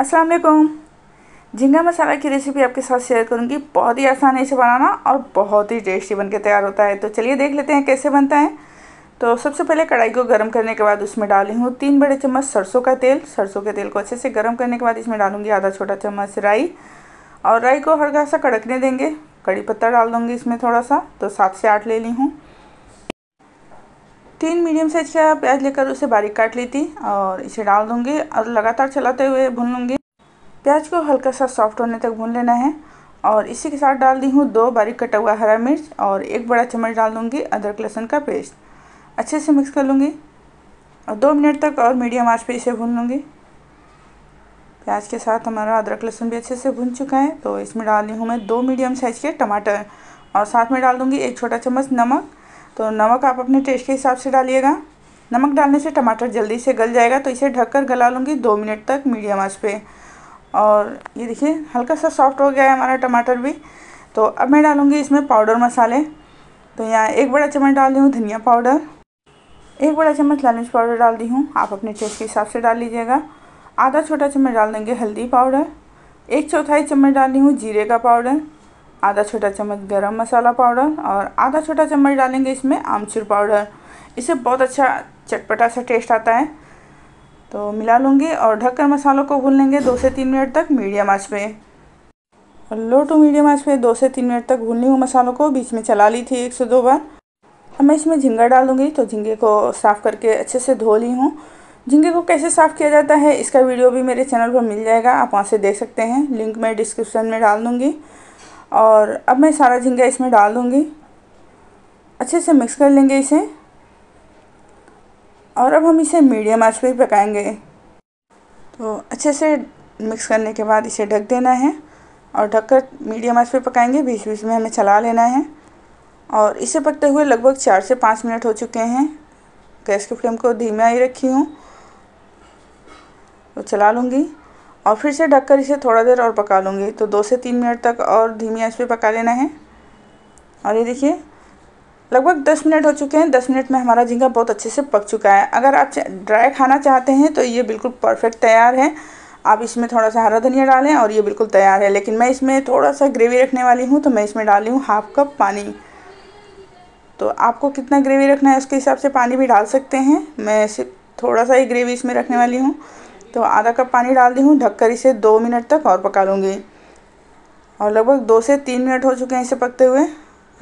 अस्सलाम वालेकुम झींगा मसाला की रेसिपी आपके साथ शेयर करूंगी बहुत ही आसानी से बनाना और बहुत ही टेस्टी बनके तैयार होता है तो चलिए देख लेते हैं कैसे बनता है तो सबसे पहले कढ़ाई को गर्म करने के बाद उसमें डाली हूँ तीन बड़े चम्मच सरसों का तेल सरसों के तेल को अच्छे से गर्म करने के बाद इसमें डालूंगी आधा छोटा चम्मच राई और राई को हल्का सा कड़कने देंगे कड़ी पत्ता डाल दूँगी इसमें थोड़ा सा तो सात से आठ ले ली हूँ तीन मीडियम साइज का प्याज लेकर उसे बारीक काट ली थी और इसे डाल दूंगी और लगातार चलाते हुए भून लूँगी प्याज को हल्का सा सॉफ्ट होने तक भून लेना है और इसी के साथ डाल दी हूँ दो बारीक कटा हुआ हरा मिर्च और एक बड़ा चम्मच डाल दूँगी अदरक लहसुन का पेस्ट अच्छे से मिक्स कर लूँगी और दो मिनट तक और मीडियम आँच पर इसे भून लूँगी प्याज के साथ हमारा अदरक लहसुन भी अच्छे से भून चुका है तो इसमें डाल दी हूँ मैं दो मीडियम साइज़ के टमाटर और साथ में डाल दूँगी एक छोटा चम्मच नमक तो नमक आप अपने टेस्ट के हिसाब से डालिएगा नमक डालने से टमाटर जल्दी से गल जाएगा तो इसे ढककर गला लूँगी दो मिनट तक मीडियम आंच पे और ये देखिए हल्का सा सॉफ्ट हो गया है हमारा टमाटर भी तो अब मैं डालूँगी इसमें पाउडर मसाले तो यहाँ एक बड़ा चम्मच डाल दी हूँ धनिया पाउडर एक बड़ा चम्मच लाल मिर्च पाउडर डाल दी हूँ आप अपने टेस्ट के हिसाब से डाल लीजिएगा आधा छोटा चम्मच डाल देंगे हल्दी पाउडर एक चौथाई चम्मच डाल दी हूँ जीरे का पाउडर आधा छोटा चम्मच गरम मसाला पाउडर और आधा छोटा चम्मच डालेंगे इसमें आमचूर पाउडर इससे बहुत अच्छा चटपटा सा टेस्ट आता है तो मिला लूँगी और ढककर मसालों को भून लेंगे दो से तीन मिनट तक मीडियम आँच पे और लो टू मीडियम आँच पे दो से तीन मिनट तक भून ली हूँ मसालों को बीच में चला ली थी एक से दो बार अब मैं इसमें झींगा डाल दूँगी तो झिंगे को साफ़ करके अच्छे से धो ली हूँ झींगे को कैसे साफ़ किया जाता है इसका वीडियो भी मेरे चैनल पर मिल जाएगा आप वहाँ से देख सकते हैं लिंक मैं डिस्क्रिप्शन में डाल दूँगी और अब मैं सारा झींगा इसमें डाल दूँगी अच्छे से मिक्स कर लेंगे इसे और अब हम इसे मीडियम आंच ही पकाएंगे तो अच्छे से मिक्स करने के बाद इसे ढक देना है और ढककर मीडियम आंच पर पकाएंगे बीच बीच में हमें चला लेना है और इसे पकते हुए लगभग चार से पाँच मिनट हो चुके हैं गैस के फ्लेम को धीमा ही रखी हूँ तो चला लूँगी और फिर से ढककर इसे थोड़ा देर और पका लूँगी तो दो से तीन मिनट तक और धीमी आंच पे पका लेना है और ये देखिए लगभग दस मिनट हो चुके हैं दस मिनट में हमारा झींगा बहुत अच्छे से पक चुका है अगर आप ड्राई खाना चाहते हैं तो ये बिल्कुल परफेक्ट तैयार है आप इसमें थोड़ा सा हरा धनिया डालें और ये बिल्कुल तैयार है लेकिन मैं इसमें थोड़ा सा ग्रेवी रखने वाली हूँ तो मैं इसमें डाली हूँ हाफ कप पानी तो आपको कितना ग्रेवी रखना है उसके हिसाब से पानी भी डाल सकते हैं मैं सिर्फ थोड़ा सा ही ग्रेवी इसमें रखने वाली हूँ तो आधा कप पानी डाल दी हूँ ढककर इसे दो मिनट तक और पका लूँगी और लगभग दो से तीन मिनट हो चुके हैं इसे पकते हुए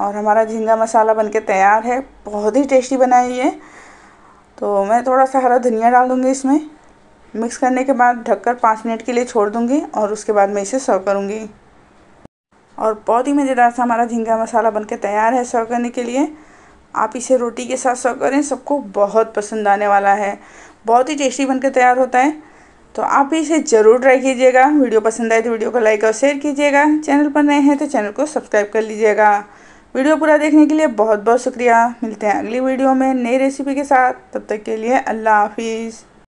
और हमारा झींगा मसाला बनके तैयार है बहुत ही टेस्टी बना है ये तो मैं थोड़ा सा हरा धनिया डाल दूँगी इसमें मिक्स करने के बाद ढककर पाँच मिनट के लिए छोड़ दूँगी और उसके बाद मैं इसे सर्व करूँगी और बहुत ही मज़ेदार सा हमारा झींगा मसाला बनके तैयार है सर्व करने के लिए आप इसे रोटी के साथ सर्व करें सबको बहुत पसंद आने वाला है बहुत ही टेस्टी बनकर तैयार होता है तो आप इसे ज़रूर ट्राई कीजिएगा वीडियो पसंद आए तो वीडियो को लाइक और शेयर कीजिएगा चैनल पर नए हैं तो चैनल को सब्सक्राइब कर लीजिएगा वीडियो पूरा देखने के लिए बहुत बहुत शुक्रिया मिलते हैं अगली वीडियो में नई रेसिपी के साथ तब तक के लिए अल्लाह हाफिज़